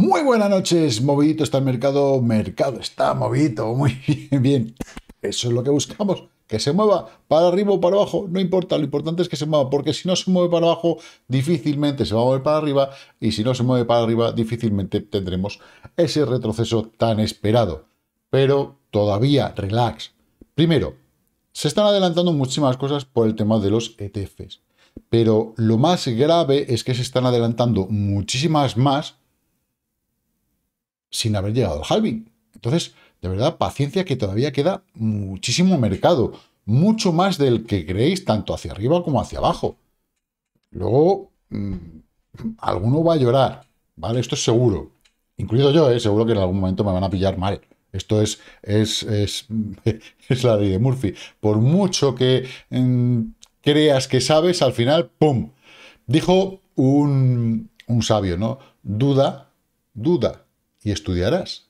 Muy buenas noches, movidito está el mercado, mercado está movidito, muy bien, bien. Eso es lo que buscamos, que se mueva para arriba o para abajo, no importa, lo importante es que se mueva, porque si no se mueve para abajo, difícilmente se va a mover para arriba, y si no se mueve para arriba, difícilmente tendremos ese retroceso tan esperado. Pero todavía, relax. Primero, se están adelantando muchísimas cosas por el tema de los ETFs, pero lo más grave es que se están adelantando muchísimas más sin haber llegado al halving. Entonces, de verdad, paciencia que todavía queda muchísimo mercado, mucho más del que creéis, tanto hacia arriba como hacia abajo. Luego, mm, alguno va a llorar, ¿vale? Esto es seguro. Incluido yo, ¿eh? seguro que en algún momento me van a pillar mal. Esto es, es, es, la ley de Murphy. Por mucho que mm, creas que sabes, al final, ¡pum! Dijo un, un sabio, ¿no? Duda, duda y estudiarás.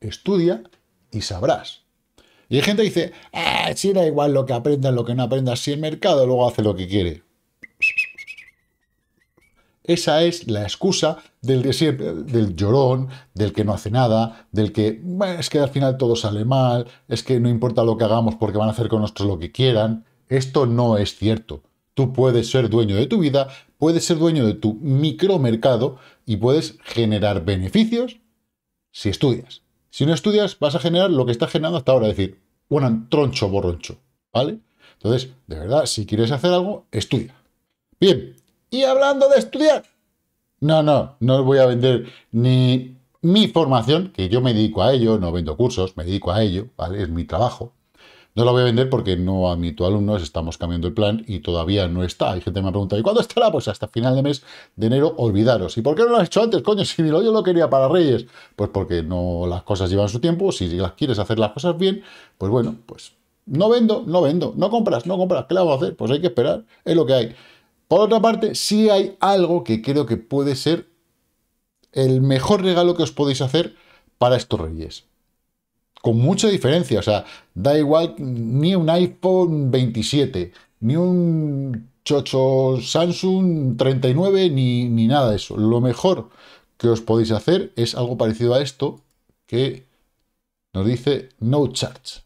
Estudia y sabrás. Y hay gente que dice, ah, si da igual lo que aprendas, lo que no aprendas, si el mercado luego hace lo que quiere. Esa es la excusa del del llorón, del que no hace nada, del que es que al final todo sale mal, es que no importa lo que hagamos porque van a hacer con nosotros lo que quieran. Esto no es cierto. Tú puedes ser dueño de tu vida, puedes ser dueño de tu micromercado y puedes generar beneficios si estudias. Si no estudias, vas a generar lo que está generando hasta ahora, es decir, un troncho borroncho, ¿vale? Entonces, de verdad, si quieres hacer algo, estudia. Bien, y hablando de estudiar, no, no, no voy a vender ni mi formación, que yo me dedico a ello, no vendo cursos, me dedico a ello, ¿vale? Es mi trabajo, no la voy a vender porque no a tu alumnos, estamos cambiando el plan y todavía no está. Hay gente que me ha preguntado, ¿y cuándo estará? Pues hasta final de mes de enero, olvidaros. ¿Y por qué no lo has hecho antes, coño? Si yo lo quería para Reyes. Pues porque no las cosas llevan su tiempo, si las quieres hacer las cosas bien, pues bueno, pues no vendo, no vendo, no compras, no compras, ¿qué le vamos a hacer? Pues hay que esperar, es lo que hay. Por otra parte, sí hay algo que creo que puede ser el mejor regalo que os podéis hacer para estos reyes con mucha diferencia. O sea, da igual ni un iPhone 27, ni un chocho Samsung 39, ni, nada de eso. Lo mejor que os podéis hacer es algo parecido a esto que nos dice no charge.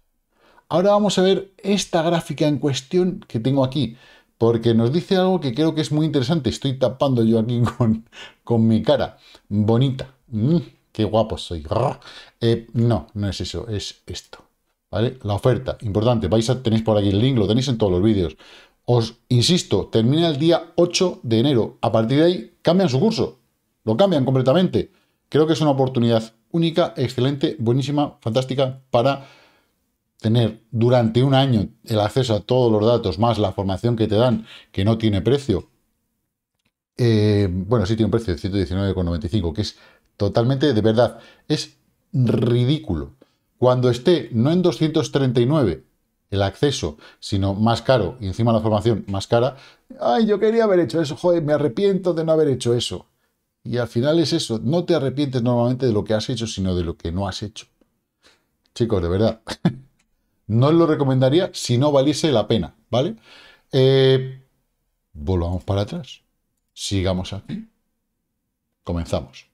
Ahora vamos a ver esta gráfica en cuestión que tengo aquí, porque nos dice algo que creo que es muy interesante. Estoy tapando yo aquí con, con mi cara. Bonita. Mm qué guapo soy. Eh, no, no es eso, es esto. ¿Vale? La oferta, importante, vais a, tenéis por aquí el link, lo tenéis en todos los vídeos. Os insisto, termina el día 8 de enero. A partir de ahí cambian su curso, lo cambian completamente. Creo que es una oportunidad única, excelente, buenísima, fantástica para tener durante un año el acceso a todos los datos, más la formación que te dan, que no tiene precio. Eh, bueno, sí tiene un precio de 119,95, que es Totalmente, de verdad, es ridículo. Cuando esté no en 239 el acceso, sino más caro, y encima la formación más cara, ay, yo quería haber hecho eso, joder, me arrepiento de no haber hecho eso. Y al final es eso, no te arrepientes normalmente de lo que has hecho, sino de lo que no has hecho. Chicos, de verdad, no lo recomendaría si no valiese la pena, ¿vale? Eh, volvamos para atrás, sigamos aquí, comenzamos.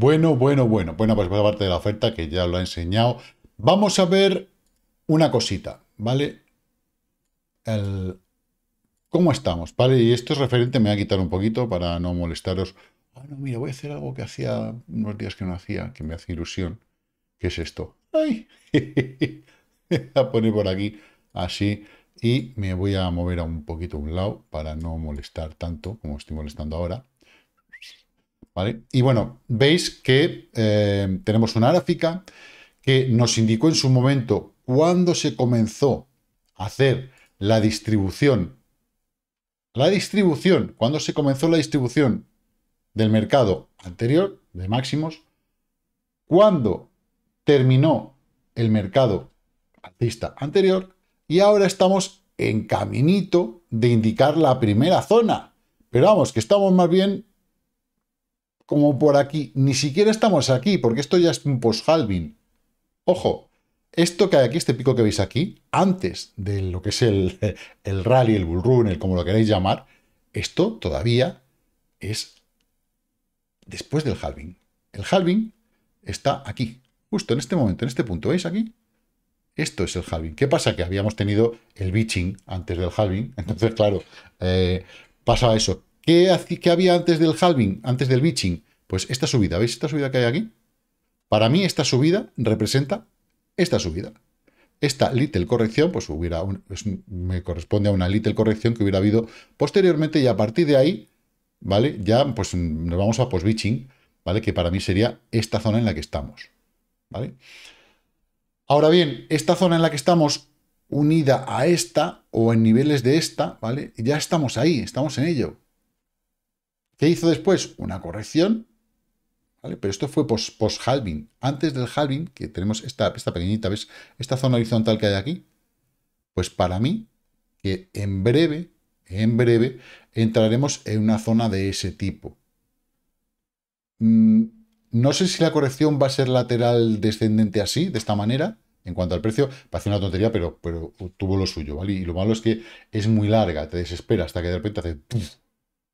Bueno, bueno, bueno. Bueno, pues por parte de la oferta que ya lo ha enseñado. Vamos a ver una cosita, ¿vale? ¿Cómo estamos? ¿Vale? Y esto es referente, me voy a quitar un poquito para no molestaros. Ah, no, mira, voy a hacer algo que hacía unos días que no hacía, que me hace ilusión. ¿Qué es esto? ¡Ay! a poner por aquí, así. Y me voy a mover a un poquito a un lado para no molestar tanto como estoy molestando ahora. Y bueno, veis que eh, tenemos una gráfica que nos indicó en su momento cuándo se comenzó a hacer la distribución. La distribución, cuando se comenzó la distribución del mercado anterior, de máximos, cuándo terminó el mercado alcista anterior y ahora estamos en caminito de indicar la primera zona. Pero vamos, que estamos más bien como por aquí. Ni siquiera estamos aquí, porque esto ya es un post-halving. Ojo, esto que hay aquí, este pico que veis aquí, antes de lo que es el, el rally, el bull run, el como lo queréis llamar, esto todavía es después del halving. El halving está aquí, justo en este momento, en este punto. ¿Veis aquí? Esto es el halving. ¿Qué pasa? Que habíamos tenido el bitching antes del halving. Entonces, claro, eh, pasa eso. ¿Qué, había antes del halving, antes del bitching? Pues esta subida, ¿veis esta subida que hay aquí? Para mí esta subida representa esta subida. Esta little corrección, pues hubiera me corresponde a una little corrección que hubiera habido posteriormente y a partir de ahí, ¿vale? Ya pues nos vamos a post-bitching, ¿vale? Que para mí sería esta zona en la que estamos, ¿vale? Ahora bien, esta zona en la que estamos unida a esta o en niveles de esta, ¿vale? Ya estamos ahí, estamos en ello. ¿Qué hizo después? Una corrección, ¿vale? Pero esto fue post-halving. Antes del halving, que tenemos esta, esta pequeñita, ¿ves? Esta zona horizontal que hay aquí. Pues para mí, que en breve, en breve, entraremos en una zona de ese tipo. Mm, no sé si la corrección va a ser lateral descendente así, de esta manera, en cuanto al precio, parece una tontería, pero, pero tuvo lo suyo, ¿vale? Y lo malo es que es muy larga, te desespera hasta que de repente hace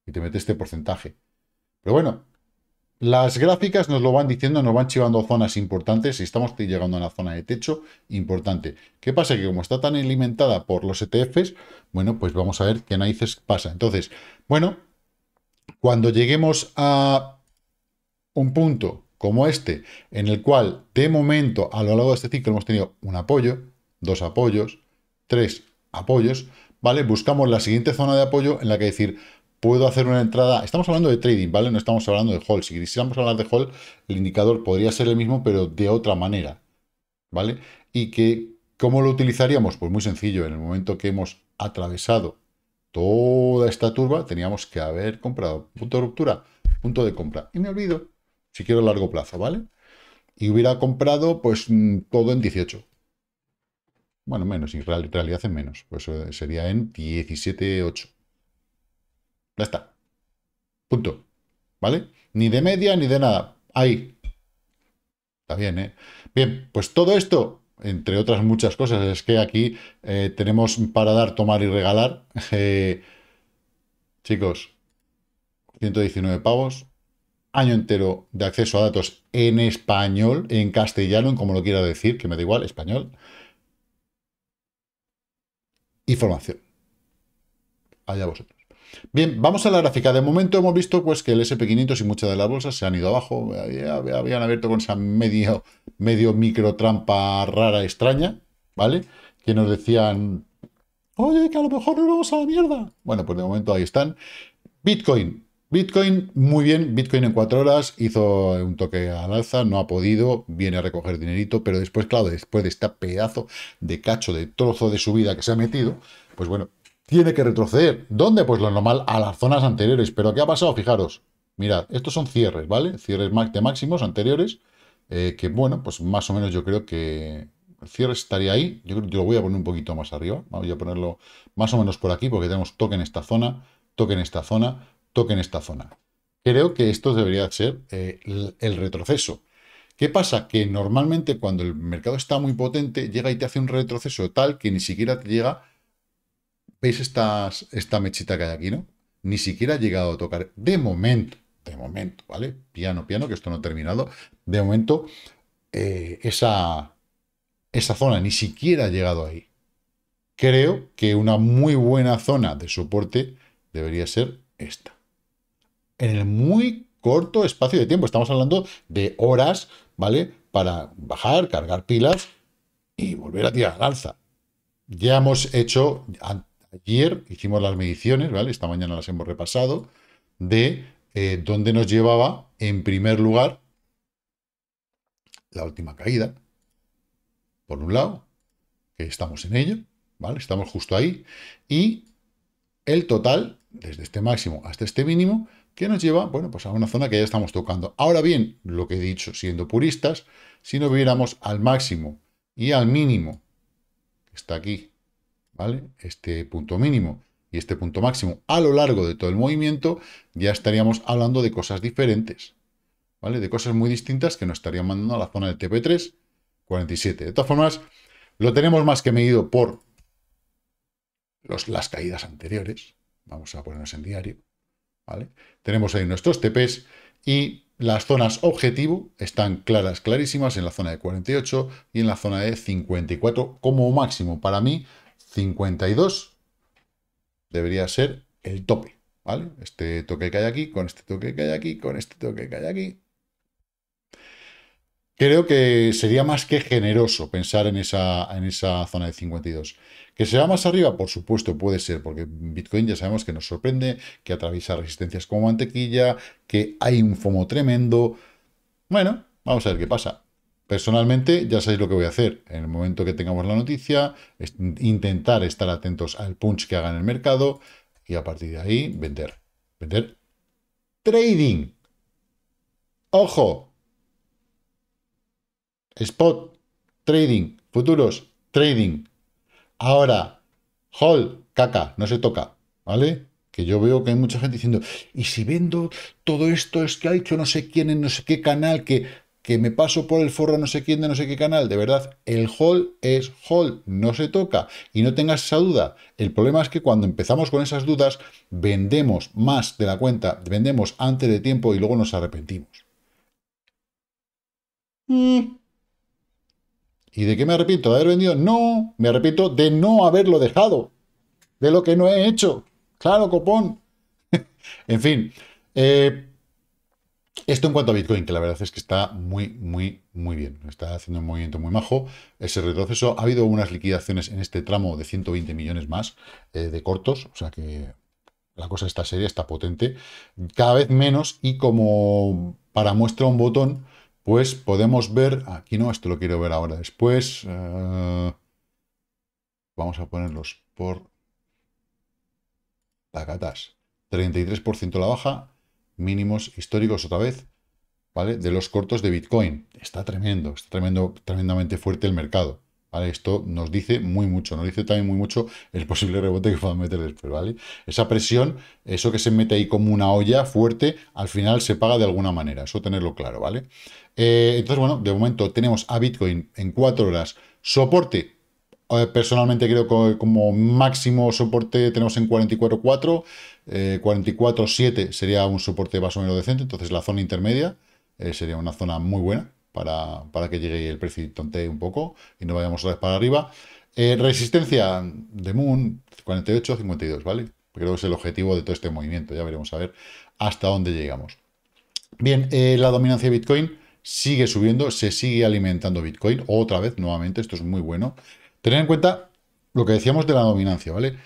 y te mete este porcentaje. Pero bueno, las gráficas nos lo van diciendo, nos van chivando zonas importantes y estamos llegando a una zona de techo importante. ¿Qué pasa? Que como está tan alimentada por los ETFs, bueno, pues vamos a ver qué narices pasa. Entonces, bueno, cuando lleguemos a un punto como este, en el cual de momento a lo largo de este ciclo hemos tenido un apoyo, dos apoyos, tres apoyos, ¿vale? Buscamos la siguiente zona de apoyo en la que decir, puedo hacer una entrada. Estamos hablando de trading, ¿vale? No estamos hablando de hall. Si quisiéramos hablar de hall, el indicador podría ser el mismo, pero de otra manera, ¿vale? Y que, ¿cómo lo utilizaríamos? Pues muy sencillo. En el momento que hemos atravesado toda esta turba, teníamos que haber comprado punto de ruptura, punto de compra. Y me olvido, si quiero largo plazo, ¿vale? Y hubiera comprado, pues, mm, todo en 18. Bueno, menos, en realidad en menos. Pues eh, sería en 17,8. Ya está. Punto. ¿Vale? Ni de media ni de nada. Ahí. Está bien, ¿eh? Bien, pues todo esto, entre otras muchas cosas, es que aquí eh, tenemos para dar, tomar y regalar. Eh, chicos, 119 pavos. Año entero de acceso a datos en español, en castellano, en como lo quiera decir, que me da igual, español. Y formación. Allá vosotros. Bien, vamos a la gráfica. De momento hemos visto pues, que el SP500 y muchas de las bolsas se han ido abajo. Habían abierto con esa medio, medio micro trampa rara, extraña, ¿vale? Que nos decían, oye, que a lo mejor nos vamos a la mierda. Bueno, pues de momento ahí están. Bitcoin. Bitcoin, muy bien, Bitcoin en cuatro horas hizo un toque al alza, no ha podido, viene a recoger dinerito, pero después, claro, después de este pedazo de cacho, de trozo de subida que se ha metido, pues bueno, tiene que retroceder. ¿Dónde? Pues lo normal, a las zonas anteriores. Pero ¿qué ha pasado? Fijaros. Mirad, estos son cierres, ¿vale? Cierres de máximos anteriores, eh, que bueno, pues más o menos yo creo que el cierre estaría ahí. Yo, yo lo voy a poner un poquito más arriba. Voy a ponerlo más o menos por aquí, porque tenemos toque en esta zona, toque en esta zona, toque en esta zona. Creo que esto debería ser eh, el retroceso. ¿Qué pasa? Que normalmente cuando el mercado está muy potente, llega y te hace un retroceso tal que ni siquiera te llega ¿Veis esta mechita que hay aquí, no? Ni siquiera ha llegado a tocar, de momento, de momento, ¿vale? Piano, piano, que esto no ha terminado. De momento, eh, esa, esa zona ni siquiera ha llegado ahí. Creo que una muy buena zona de soporte debería ser esta. En el muy corto espacio de tiempo, estamos hablando de horas, ¿vale? Para bajar, cargar pilas y volver a tirar al alza. Ya hemos hecho, ayer hicimos las mediciones, ¿vale? Esta mañana las hemos repasado, de eh, dónde nos llevaba, en primer lugar, la última caída, por un lado, que estamos en ello, ¿vale? Estamos justo ahí, y el total, desde este máximo hasta este mínimo, que nos lleva, bueno, pues a una zona que ya estamos tocando. Ahora bien, lo que he dicho, siendo puristas, si nos viéramos al máximo y al mínimo, que está aquí, este punto mínimo y este punto máximo a lo largo de todo el movimiento, ya estaríamos hablando de cosas diferentes, ¿vale? De cosas muy distintas que nos estarían mandando a la zona del TP3 47. De todas formas, lo tenemos más que medido por los, las caídas anteriores. Vamos a ponernos en diario, ¿vale? Tenemos ahí nuestros TPs y las zonas objetivo están claras, clarísimas en la zona de 48 y en la zona de 54 como máximo. Para mí, 52 debería ser el tope, ¿vale? Este toque que hay aquí, con este toque que hay aquí, con este toque que hay aquí. Creo que sería más que generoso pensar en esa, en esa zona de 52. ¿Que se va más arriba? Por supuesto, puede ser, porque Bitcoin ya sabemos que nos sorprende, que atraviesa resistencias como mantequilla, que hay un FOMO tremendo. Bueno, vamos a ver qué pasa. Personalmente, ya sabéis lo que voy a hacer. En el momento que tengamos la noticia, intentar estar atentos al punch que haga en el mercado y a partir de ahí vender. Vender trading. Ojo. Spot, trading, futuros, trading. Ahora, Hall. caca, no se toca, ¿vale? que yo veo que hay mucha gente diciendo, y si vendo todo esto es que ha hecho no sé quién en no sé qué canal, que que me paso por el forro no sé quién de no sé qué canal. De verdad, el hall es hall, no se toca. Y no tengas esa duda. El problema es que cuando empezamos con esas dudas, vendemos más de la cuenta, vendemos antes de tiempo y luego nos arrepentimos. Mm. ¿Y de qué me arrepiento? ¿De haber vendido? No, me arrepiento de no haberlo dejado. De lo que no he hecho. Claro, copón. en fin. Eh, esto en cuanto a Bitcoin, que la verdad es que está muy, muy, muy bien. Está haciendo un movimiento muy majo. Ese retroceso. Ha habido unas liquidaciones en este tramo de 120 millones más eh, de cortos. O sea que la cosa está seria, está potente. Cada vez menos y como para muestra un botón, pues podemos ver... Aquí no, esto lo quiero ver ahora después. Eh, vamos a ponerlos por... Tacatas. 33% la baja, mínimos históricos otra vez, ¿vale? De los cortos de Bitcoin. Está tremendo, está tremendo, tremendamente fuerte el mercado. para Esto nos dice muy mucho, nos dice también muy mucho el posible rebote que puedan meter después, ¿vale? Esa presión, eso que se mete ahí como una olla fuerte, al final se paga de alguna manera, eso tenerlo claro, ¿vale? Eh, entonces, bueno, de momento tenemos a Bitcoin en cuatro horas soporte personalmente creo que como máximo soporte tenemos en 44.4, 44.7 eh, sería un soporte más o menos decente, entonces la zona intermedia eh, sería una zona muy buena para, para que llegue el precio y un poco y no vayamos otra vez para arriba. Eh, resistencia de Moon, 48.52, ¿vale? Creo que es el objetivo de todo este movimiento, ya veremos a ver hasta dónde llegamos. Bien, la dominancia de Bitcoin sigue subiendo, se sigue alimentando Bitcoin, otra vez, nuevamente, esto es muy bueno. Tener en cuenta lo que decíamos de la dominancia, ¿vale?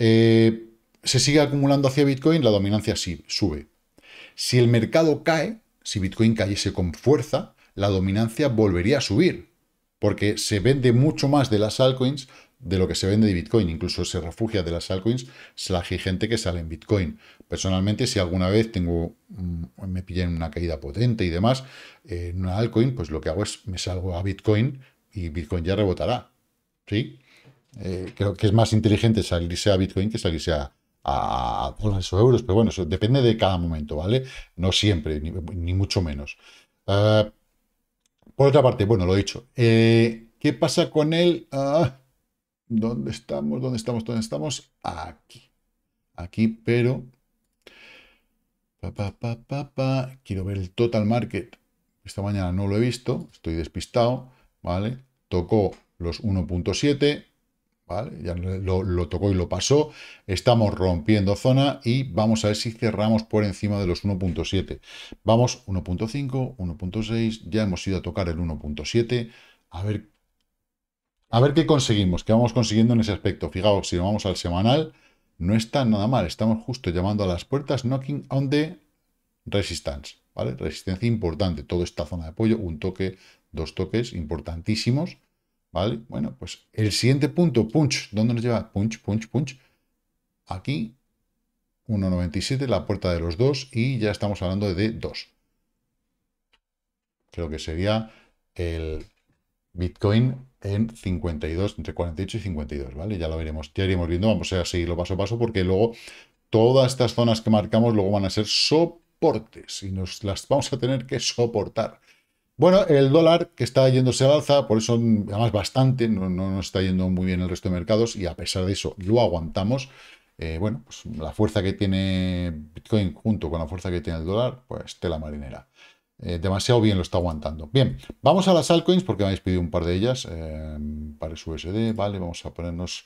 Eh, se sigue acumulando hacia Bitcoin, la dominancia sí, sube. Si el mercado cae, si Bitcoin cayese con fuerza, la dominancia volvería a subir, porque se vende mucho más de las altcoins de lo que se vende de Bitcoin. Incluso se refugia de las altcoins la gente que sale en Bitcoin. Personalmente, si alguna vez tengo me pillé en una caída potente y demás, eh, en una altcoin, pues lo que hago es me salgo a Bitcoin y Bitcoin ya rebotará. ¿sí? Eh, creo que es más inteligente salirse a Bitcoin que salirse a, dólares o euros, pero bueno, eso depende de cada momento, ¿vale? No siempre, ni, mucho menos. Ah, por otra parte, bueno, lo he dicho. Eh, ¿Qué pasa con él? Ah, ¿Dónde estamos? ¿Dónde estamos? ¿Dónde estamos? Aquí. Aquí, pero... Quiero ver el total market. Esta mañana no lo he visto, estoy despistado, ¿vale? Tocó los 1.7, ¿vale? Ya lo, tocó y lo pasó. Estamos rompiendo zona y vamos a ver si cerramos por encima de los 1.7. Vamos 1.5, 1.6, ya hemos ido a tocar el 1.7. A ver, a ver qué conseguimos, qué vamos consiguiendo en ese aspecto. Fijaos, si vamos al semanal, no está nada mal. Estamos justo llamando a las puertas, knocking on the resistance. ¿Vale? Resistencia importante, toda esta zona de apoyo, un toque, dos toques importantísimos ¿Vale? Bueno, pues el siguiente punto, punch, ¿dónde nos lleva? Punch, punch, punch. Aquí, 1,97, la puerta de los dos, y ya estamos hablando de 2. Creo que sería el Bitcoin en 52, entre 48 y 52, ¿vale? Ya lo veremos, ya iremos viendo, vamos a seguirlo paso a paso porque luego todas estas zonas que marcamos luego van a ser soportes y nos las vamos a tener que soportar. Bueno, el dólar que está yéndose al alza, por eso además bastante, no, nos está yendo muy bien el resto de mercados y a pesar de eso lo aguantamos. Eh, bueno, pues la fuerza que tiene Bitcoin junto con la fuerza que tiene el dólar, pues tela marinera. Eh, demasiado bien lo está aguantando. Bien, vamos a las altcoins porque me habéis pedido un par de ellas. Eh, para su SD, vale, vamos a ponernos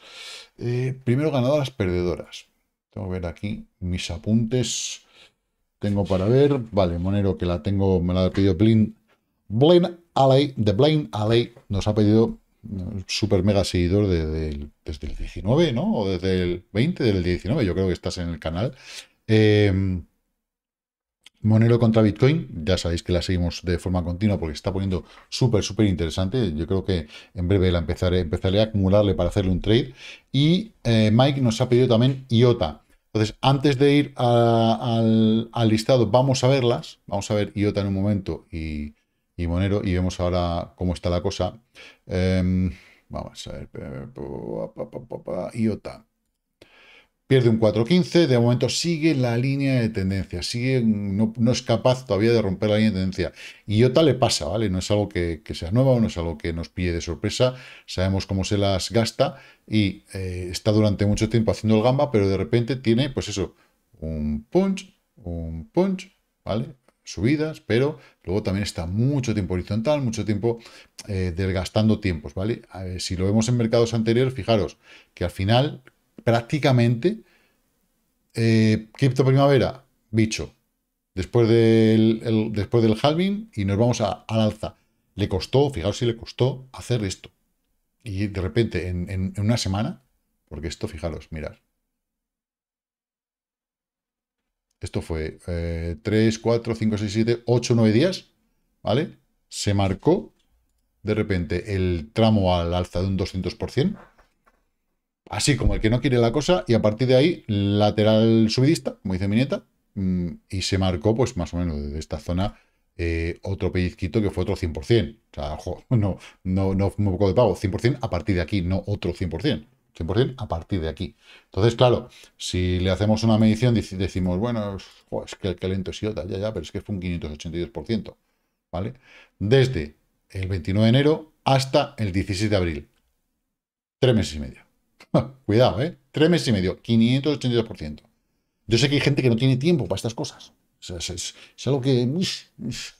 primero ganadoras, perdedoras. Tengo que ver aquí mis apuntes. Tengo para ver, vale, Monero que la tengo, me la ha pedido Blin Blaine Alley, de Blaine Alley, nos ha pedido eh, super mega seguidor desde el, 19, ¿no? O desde el 20 del 19, yo creo que estás en el canal. Em, Monero contra Bitcoin, ya sabéis que la seguimos de forma continua porque está poniendo súper, súper interesante. Yo creo que en breve la empezaré, empezaré a acumularle para hacerle un trade. Y eh, Mike nos ha pedido también IOTA. Entonces, antes de ir al, al, listado, vamos a verlas. Vamos a ver IOTA en un momento y, y Monero, y vemos ahora cómo está la cosa. Em, vamos a ver, IOTA. Pierde un 4.15, de momento sigue la línea de tendencia, sigue, no, es capaz todavía de romper la línea de tendencia. IOTA le pasa, ¿vale? No es algo que, sea nuevo no es algo que nos pille de sorpresa, sabemos cómo se las gasta y eh, está durante mucho tiempo haciendo el gamba, pero de repente tiene, pues eso, un punch, un punch, ¿vale? subidas, pero luego también está mucho tiempo horizontal, mucho tiempo eh, desgastando tiempos, ¿vale? si lo vemos en mercados anteriores, fijaros que al final prácticamente eh, cripto primavera, bicho, después del, después del halving y nos vamos a, al alza. Le costó, fijaros si le costó hacer esto. Y de repente en, una semana, porque esto, fijaros, mirad. Esto fue 3, 4, 5, 6, 7, 8, 9 días, ¿vale? Se marcó de repente el tramo al alza de un 200%, así como el que no quiere la cosa, y a partir de ahí, lateral subidista, como dice mi nieta, mm, y se marcó, pues más o menos desde esta zona, eh, otro pellizquito que fue otro 100%. O sea, jo, no, no, no, un poco de pago, 100% a partir de aquí, no otro 100%. 100% a partir de aquí. Entonces, claro, si le hacemos una medición, decimos, bueno, es que el que lento es ya, ya, pero es que fue un 582%, ¿vale? Desde el 29 de enero hasta el 16 de abril. Tres meses y medio. Cuidado, ¿eh? Tres meses y medio, 582%. Yo sé que hay gente que no tiene tiempo para estas cosas. Es, algo que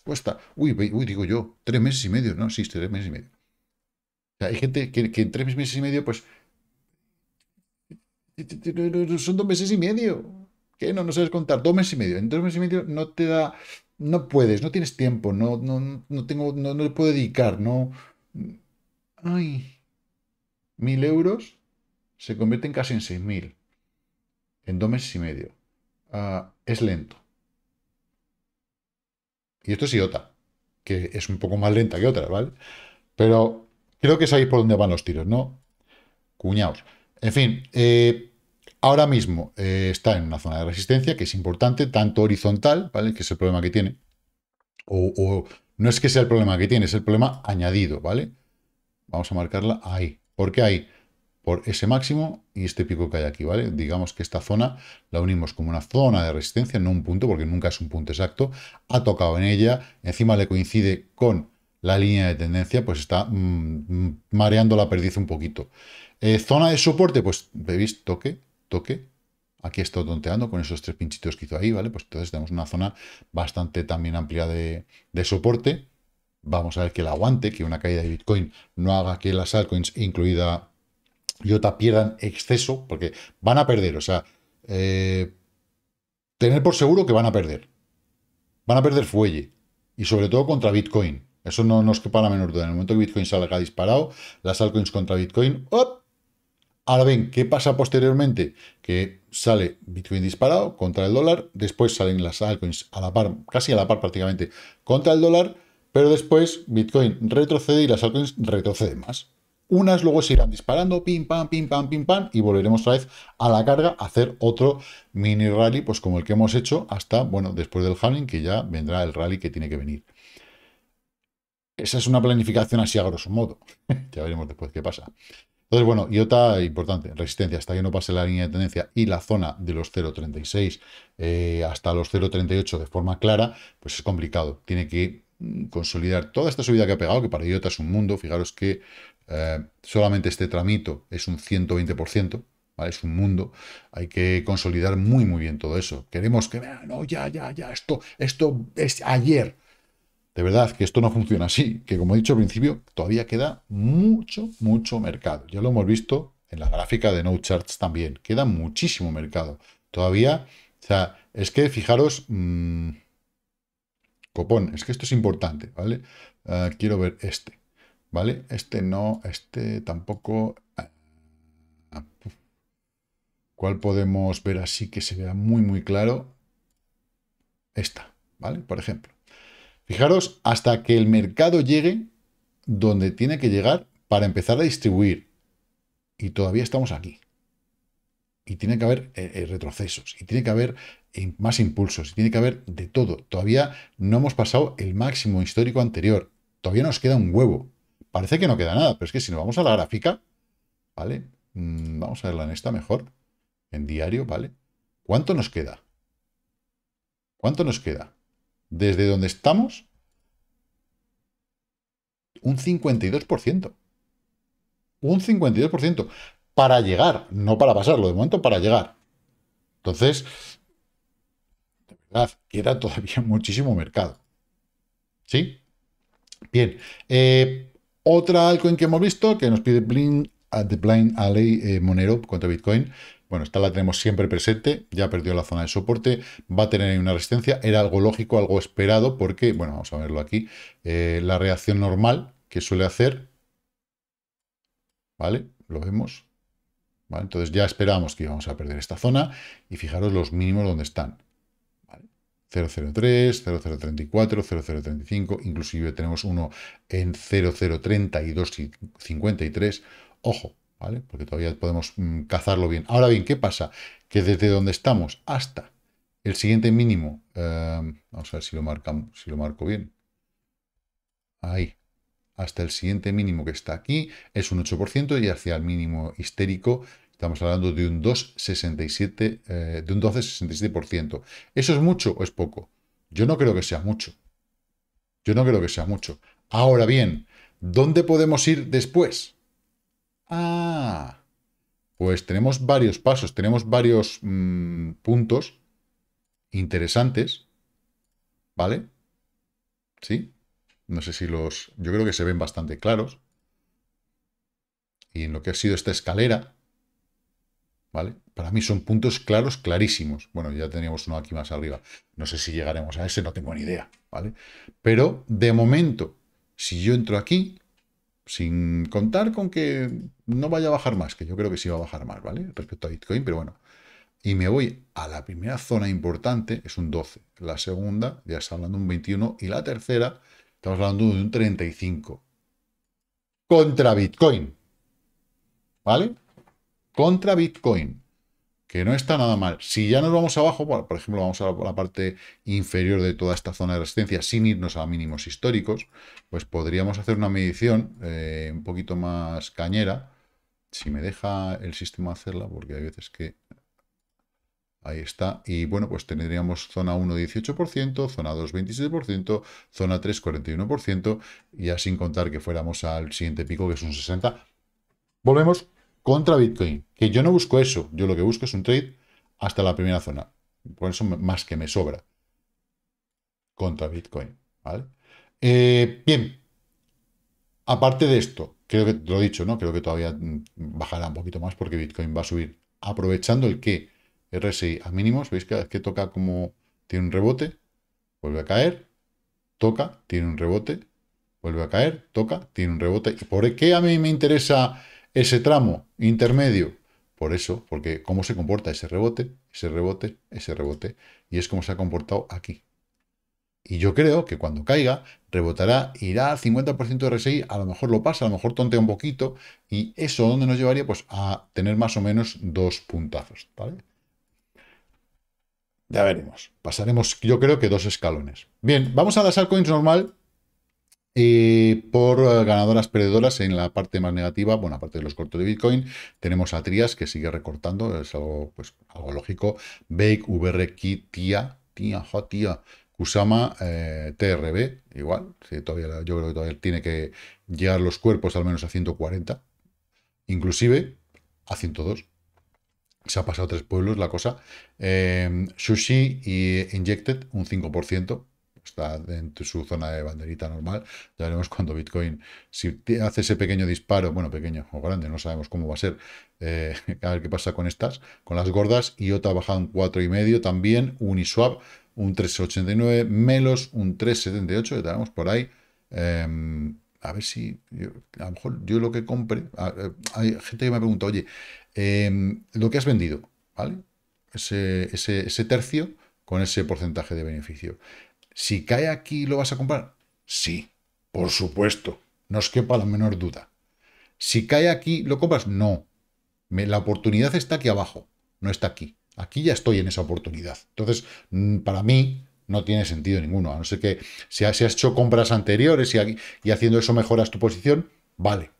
cuesta. Uy, digo yo, tres meses y medio, ¿no? Sí, tres meses y medio. O sea, hay gente que en tres meses y medio, pues son dos meses y medio. ¿Qué? No, no sabes contar. Dos meses y medio. En dos meses y medio no te da. No puedes, no tienes tiempo, no, no, tengo, no, le puedo dedicar, no. Ay. Mil euros se convierten casi en seis mil. En dos meses y medio. Ah, es lento. Y esto es IOTA, que es un poco más lenta que otras, ¿vale? Pero creo que sabéis por dónde van los tiros, ¿no? Cuñados. En fin, eh, Ahora mismo eh, está en una zona de resistencia que es importante, tanto horizontal, ¿vale? que es el problema que tiene, o, no es que sea el problema que tiene, es el problema añadido, ¿vale? Vamos a marcarla ahí. ¿Por qué ahí? Por ese máximo y este pico que hay aquí, ¿vale? Digamos que esta zona la unimos como una zona de resistencia, no un punto, porque nunca es un punto exacto. Ha tocado en ella, encima le coincide con la línea de tendencia, pues está mm, mm, mareando la perdiz un poquito. Eh, zona de soporte, pues, ¿veis? Toque toque, aquí he estado tonteando con esos tres pinchitos que hizo ahí, ¿vale? Pues entonces tenemos una zona bastante también amplia de, soporte. Vamos a ver que la aguante, que una caída de Bitcoin no haga que las altcoins, incluida IOTA, pierdan exceso, porque van a perder, o sea, eh, tener por seguro que van a perder. Van a perder fuelle, y sobre todo contra Bitcoin. Eso no nos quepa la menor duda. En el momento que Bitcoin salga disparado, las altcoins contra Bitcoin, ¡op! Ahora bien, ¿qué pasa posteriormente? Que sale Bitcoin disparado contra el dólar, después salen las altcoins a la par, casi a la par prácticamente, contra el dólar, pero después Bitcoin retrocede y las altcoins retroceden más. Unas luego se irán disparando, pim, pam, pim, pam, pim, pam, y volveremos otra vez a la carga a hacer otro mini rally, pues como el que hemos hecho hasta, bueno, después del halving, que ya vendrá el rally que tiene que venir. Esa es una planificación así a grosso modo. ya veremos después qué pasa. Entonces, bueno, IOTA, importante, resistencia hasta que no pase la línea de tendencia y la zona de los 0.36 eh, hasta los 0.38 de forma clara, pues es complicado. Tiene que mm, consolidar toda esta subida que ha pegado, que para IOTA es un mundo. Fijaros que eh, solamente este tramito es un 120%, ¿vale? Es un mundo. Hay que consolidar muy, muy bien todo eso. Queremos que vean, no, oh, ya, ya, ya, esto, esto es ayer de verdad que esto no funciona así, que como he dicho al principio, todavía queda mucho, mucho mercado. Ya lo hemos visto en la gráfica de No Charts también, queda muchísimo mercado. Todavía, o sea, es que fijaros, mm, copón, es que esto es importante, ¿vale? Ah, quiero ver este, ¿vale? Este no, este tampoco... Ah, ah, ¿Cuál podemos ver así que se vea muy, muy claro? Esta, ¿vale? Por ejemplo. Fijaros hasta que el mercado llegue donde tiene que llegar para empezar a distribuir. Y todavía estamos aquí. Y tiene que haber eh, eh, retrocesos, y tiene que haber eh, más impulsos, y tiene que haber de todo. Todavía no hemos pasado el máximo histórico anterior. Todavía nos queda un huevo. Parece que no queda nada, pero es que si nos vamos a la gráfica, ¿vale? Mm, vamos a verla en esta mejor, en diario, ¿vale? ¿Cuánto nos queda? ¿Cuánto nos queda? desde donde estamos, un 52%. Un 52% para llegar, no para pasarlo, de momento para llegar. Entonces, de verdad, queda todavía muchísimo mercado. ¿Sí? Bien. Eh, otra altcoin que hemos visto, que nos pide blind the Blind Alley eh, Monero contra Bitcoin, bueno, esta la tenemos siempre presente, ya perdió la zona de soporte, va a tener una resistencia, era algo lógico, algo esperado, porque, bueno, vamos a verlo aquí, eh, la reacción normal que suele hacer, ¿vale? Lo vemos, ¿vale? Entonces ya esperábamos que íbamos a perder esta zona, y fijaros los mínimos donde están, 003, 0034, 0035, inclusive tenemos uno en 0032 y 53. Ojo, porque todavía podemos mm, cazarlo bien. Ahora bien, ¿qué pasa? Que desde donde estamos hasta el siguiente mínimo, em, vamos a ver si lo, marco bien, ahí, hasta el siguiente mínimo que está aquí, es un 8% y hacia el mínimo histérico estamos hablando de un 2,67, eh, de un 12,67%. ¿Eso es mucho o es poco? Yo no creo que sea mucho. Yo no creo que sea mucho. Ahora bien, ¿dónde podemos ir después? Ah, pues tenemos varios pasos, tenemos varios mm, puntos interesantes, ¿vale? ¿Sí? No sé si los... Yo creo que se ven bastante claros. Y en lo que ha sido esta escalera, ¿vale? Para mí son puntos claros, clarísimos. Bueno, ya teníamos uno aquí más arriba. No sé si llegaremos a ese, no tengo ni idea, ¿vale? Pero, de momento, si yo entro aquí, sin contar con que no vaya a bajar más, que yo creo que sí va a bajar más, ¿vale? Respecto a Bitcoin, pero bueno. Y me voy a la primera zona importante, es un 12. La segunda, ya está hablando un 21. Y la tercera, estamos hablando de un 35. Contra Bitcoin. ¿Vale? Contra Bitcoin que no está nada mal. Si ya nos vamos abajo, por ejemplo, vamos a la parte inferior de toda esta zona de resistencia, sin irnos a mínimos históricos, pues podríamos hacer una medición eh, un poquito más cañera. Si me deja el sistema hacerla, porque hay veces que... Ahí está. Y bueno, pues tendríamos zona 1 18%, zona 2 27%, zona 3 41%, ya sin contar que fuéramos al siguiente pico, que es un 60%. Volvemos contra Bitcoin. Que yo no busco eso. Yo lo que busco es un trade hasta la primera zona. Por eso más que me sobra. Contra Bitcoin. ¿Vale? Eh, bien. Aparte de esto, creo que lo he dicho, ¿no? Creo que todavía mm, bajará un poquito más porque Bitcoin va a subir. Aprovechando el que RSI a mínimos, veis que, que toca como tiene un rebote, vuelve a caer, toca, tiene un rebote, vuelve a caer, toca, tiene un rebote. ¿Por qué a mí me interesa ese tramo intermedio. Por eso, porque cómo se comporta ese rebote, ese rebote, ese rebote, y es como se ha comportado aquí. Y yo creo que cuando caiga, rebotará, irá al 50% de RSI, a lo mejor lo pasa, a lo mejor tontea un poquito, y eso dónde nos llevaría pues a tener más o menos dos puntazos, Ya veremos. Pasaremos, yo creo que dos escalones. Bien, vamos a las altcoins normal, y eh, por eh, ganadoras perdedoras en la parte más negativa, bueno, aparte de los cortos de Bitcoin, tenemos a Trias que sigue recortando, es algo, pues, algo lógico. Bake, VR, TIA, TIA, jo, Kusama, eh, TRB, igual, todavía, yo creo que todavía tiene que llegar los cuerpos al menos a 140, inclusive a 102. Se ha pasado tres pueblos la cosa. sushi y Injected, un 5% está en su zona de banderita normal. Ya veremos cuando Bitcoin, si hace ese pequeño disparo, bueno, pequeño o grande, no sabemos cómo va a ser, eh, a ver qué pasa con estas, con las gordas. IOTA bajado un 4,5 también, Uniswap un 3,89, Melos un 3,78, ya tenemos por ahí. Em, a ver si, a lo mejor yo lo que compre, eh, hay gente que me pregunta, oye, em, lo que has vendido, ¿vale? ese, ese tercio con ese porcentaje de beneficio. Si cae aquí, ¿lo vas a comprar? Sí, por supuesto, no os quepa la menor duda. Si cae aquí, ¿lo compras? No. la oportunidad está aquí abajo, no está aquí. Aquí ya estoy en esa oportunidad. Entonces, mm, para mí, no tiene sentido ninguno. A no ser que si has hecho compras anteriores y, y haciendo eso mejoras tu posición, vale.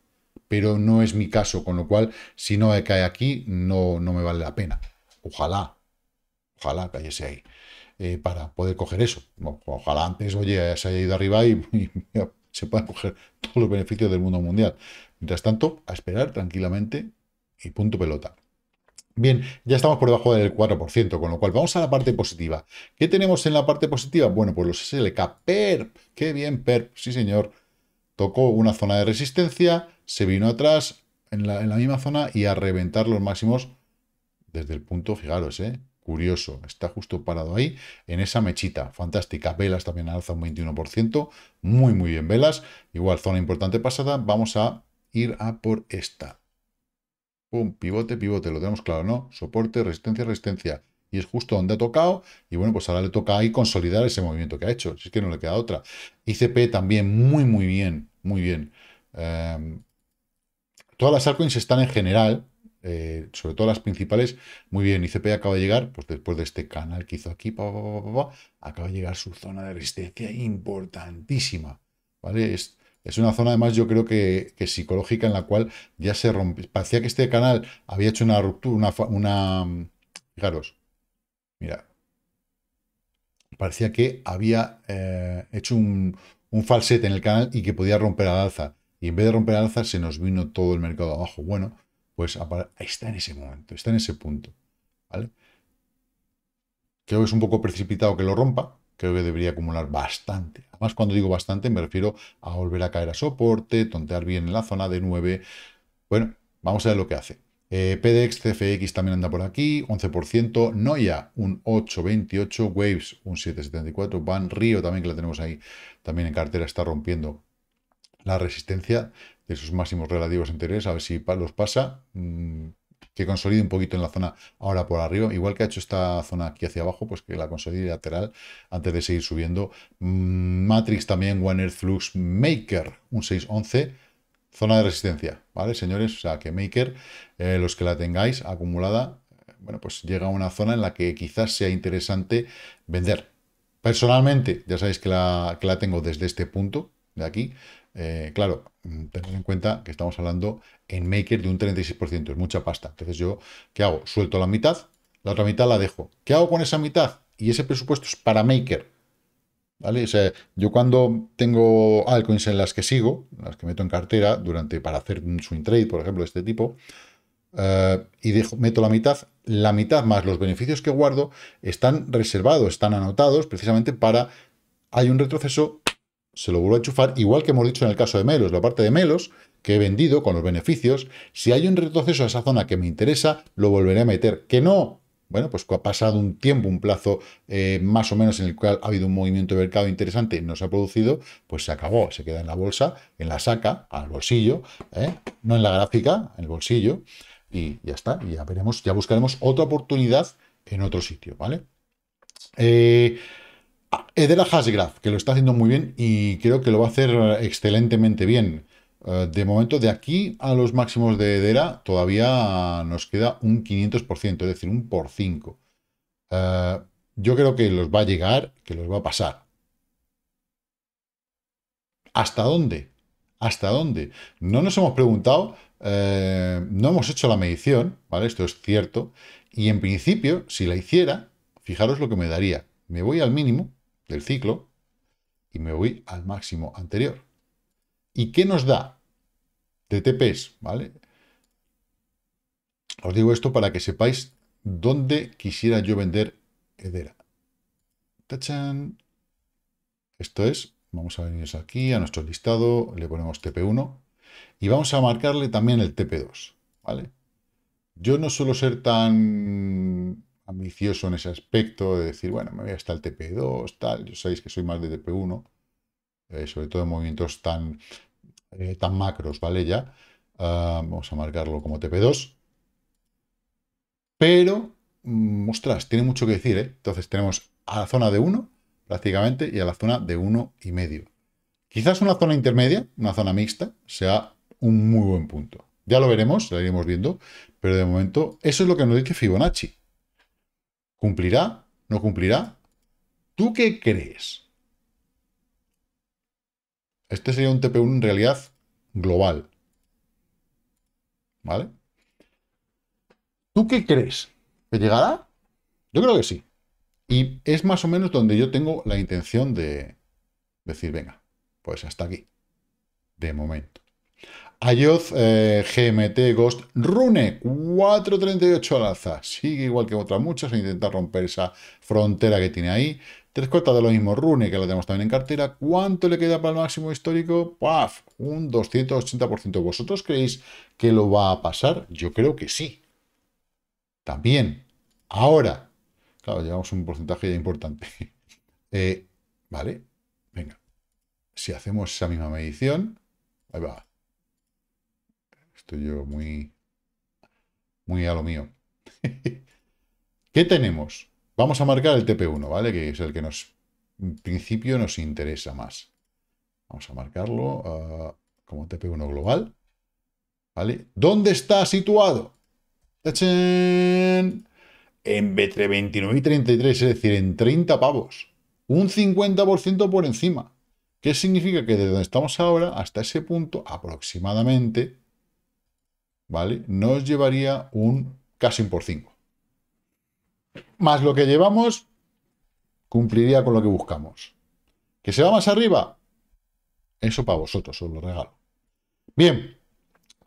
Pero no es mi caso, con lo cual, si no cae aquí, no, no me vale la pena. Ojalá, ojalá cayese ahí. Eh, para poder coger eso. ojalá antes, oye, se haya ido arriba y, se puedan coger todos los beneficios del mundo mundial. Mientras tanto, a esperar tranquilamente y punto pelota. Bien, ya estamos por debajo del 4%, con lo cual vamos a la parte positiva. ¿Qué tenemos en la parte positiva? Bueno, pues los SLK PERP. ¡Qué bien, PERP! Sí, señor. Tocó una zona de resistencia, se vino atrás en la, en la misma zona y a reventar los máximos desde el punto, fijaros, ¿eh? Curioso, está justo parado ahí, en esa mechita, fantástica. Velas también alza un 21%, muy muy bien velas. Igual, zona importante pasada, vamos a ir a por esta. Un pivote, pivote, lo tenemos claro, ¿no? Soporte, resistencia, resistencia. Y es justo donde ha tocado, y bueno, pues ahora le toca ahí consolidar ese movimiento que ha hecho, si es que no le queda otra. ICP también muy muy bien, muy bien. Em, todas las altcoins están en general, eh, sobre todo las principales, muy bien, ICP acaba de llegar, pues después de este canal que hizo aquí, acaba de llegar su zona de resistencia importantísima, ¿vale? Es, una zona además yo creo que, psicológica en la cual ya se rompe, parecía que este canal había hecho una ruptura, una, fijaros, mira, parecía que había eh, hecho un, un falsete en el canal y que podía romper al alza. Y en vez de romper al alza, se nos vino todo el mercado abajo. Bueno, pues está en ese momento, está en ese punto. ¿vale? Creo que es un poco precipitado que lo rompa, creo que debería acumular bastante. Además, cuando digo bastante, me refiero a volver a caer a soporte, tontear bien en la zona de 9. Bueno, vamos a ver lo que hace. Eh, PDX, CFX también anda por aquí, 11%, Noya un 8,28, Waves un 7,74, Van Río también que la tenemos ahí, también en cartera está rompiendo la resistencia de sus máximos relativos anteriores, a ver si los pasa, mm, que consolide un poquito en la zona ahora por arriba, igual que ha hecho esta zona aquí hacia abajo, pues que la consolide lateral antes de seguir subiendo. Mm, Matrix también, One Flux Maker, un 611 zona de resistencia, ¿vale, señores? O sea, que Maker, eh, los que la tengáis acumulada, eh, bueno, pues llega a una zona en la que quizás sea interesante vender. Personalmente, ya sabéis que la, que la tengo desde este punto de aquí, eh, claro, mm, tened en cuenta que estamos hablando en Maker de un 36%, es mucha pasta. Entonces yo, ¿qué hago? Suelto la mitad, la otra mitad la dejo. ¿Qué hago con esa mitad? Y ese presupuesto es para Maker. ¿Vale? O sea, yo cuando tengo altcoins en las que sigo, las que meto en cartera durante para hacer un swing trade, por ejemplo, de este tipo, eh, y dejo, meto la mitad, la mitad más los beneficios que guardo están reservados, están anotados precisamente para, hay un retroceso, se lo vuelvo a enchufar, igual que hemos dicho en el caso de Melos, la parte de Melos que he vendido con los beneficios, si hay un retroceso a esa zona que me interesa, lo volveré a meter. Que no, bueno, pues ha pasado un tiempo, un plazo eh, más o menos en el cual ha habido un movimiento de mercado interesante, no se ha producido, pues se acabó, se queda en la bolsa, en la saca, al bolsillo, ¿eh? no en la gráfica, en el bolsillo, y ya está, y ya veremos, ya buscaremos otra oportunidad en otro sitio, ¿vale? Eh, Edera Hashgraph, que lo está haciendo muy bien y creo que lo va a hacer eh, excelentemente bien. Eh, de momento, de aquí a los máximos de Edera, todavía nos queda un 500%, es decir, un por 5. Eh, yo creo que los va a llegar, que los va a pasar. ¿Hasta dónde? ¿Hasta dónde? No nos hemos preguntado, no hemos hecho la medición, ¿vale? Esto es cierto. Y en principio, si la hiciera, fijaros lo que me daría. Me voy al mínimo, el ciclo y me voy al máximo anterior. ¿Y qué nos da ttps ¿Vale? Os digo esto para que sepáis dónde quisiera yo vender Edera. ¡Tachán! Esto es, vamos a venir aquí a nuestro listado, le ponemos TP1 y vamos a marcarle también el TP2, ¿vale? Yo no suelo ser tan ambicioso en ese aspecto, de decir, bueno, me voy hasta el TP2, tal, yo sabéis que soy más de TP1, eh, sobre todo en movimientos tan, eh, tan macros, ¿vale? Ya, ah, vamos a marcarlo como TP2, pero, mm, ostras, tiene mucho que decir, ¿eh? Entonces tenemos a la zona de 1, prácticamente, y a la zona de 1,5. y medio. Quizás una zona intermedia, una zona mixta, sea un muy buen punto. Ya lo veremos, lo iremos viendo, pero de momento eso es lo que nos dice Fibonacci. ¿Cumplirá? ¿No cumplirá? ¿Tú qué crees? Este sería un TP1 en realidad global. ¿Vale? ¿Tú qué crees? ¿Que llegará? Yo creo que sí. Y es más o menos donde yo tengo la intención de decir, venga, pues hasta aquí, de momento. Ayoz, eh, GMT Ghost Rune, 4.38 al alza. Sigue igual que otras muchas e intenta romper esa frontera que tiene ahí. Tres cuartas de lo mismo Rune, que lo tenemos también en cartera. ¿Cuánto le queda para el máximo histórico? ¡Paf! Un 280%. ¿Vosotros creéis que lo va a pasar? Yo creo que sí. También. Ahora. Claro, llevamos un porcentaje ya importante. Eh, vale. Venga. Si hacemos esa misma medición. Ahí va yo muy, muy a lo mío. ¿Qué tenemos? Vamos a marcar el TP1, ¿vale? Que es el que nos, en principio, nos interesa más. Vamos a marcarlo ah, como TP1 global. ¿Vale? ¿Dónde está situado? En entre 29 y 33, es decir, en 30 pavos. Un 50% por encima. ¿Qué significa? Que desde donde estamos ahora hasta ese punto, aproximadamente, ¿vale? Nos llevaría un casi un por 5. Más lo que llevamos, cumpliría con lo que buscamos. ¿Que se va más arriba? Eso para vosotros, os lo regalo. Bien,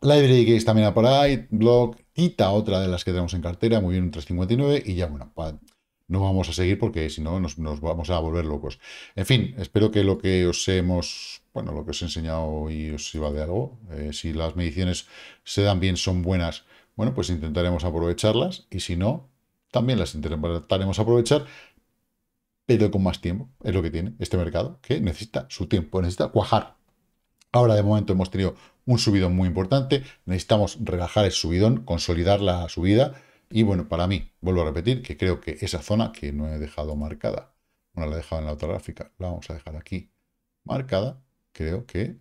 Library Case también por ahí, blog quita otra de las que tenemos en cartera, muy bien, un 359, y ya, bueno, no vamos a seguir porque si no nos, vamos a volver locos. En fin, espero que lo que os hemos bueno, lo que os he enseñado y os sirva de algo. Eh, si las mediciones se dan bien, son buenas, bueno, pues intentaremos aprovecharlas y si no, también las intentaremos aprovechar, pero con más tiempo. Es lo que tiene este mercado, que necesita su tiempo, necesita cuajar. Ahora de momento hemos tenido un subidón muy importante, necesitamos relajar el subidón, consolidar la subida y bueno, para mí, vuelvo a repetir, que creo que esa zona que no he dejado marcada, bueno, la he dejado en la otra gráfica, la vamos a dejar aquí marcada, creo que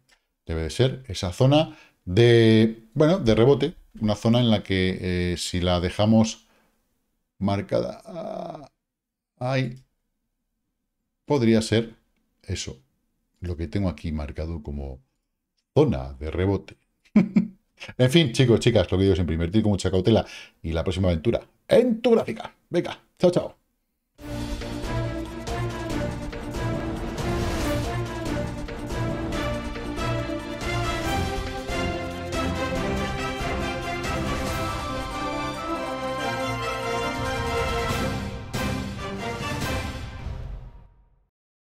debe de ser esa zona de, bueno, de rebote, una zona en la que eh, si la dejamos marcada ah, ahí, podría ser eso, lo que tengo aquí marcado como zona de rebote. en fin, chicos, chicas, lo que digo es invertir con mucha cautela y la próxima aventura en tu gráfica. Venga, chao, chao.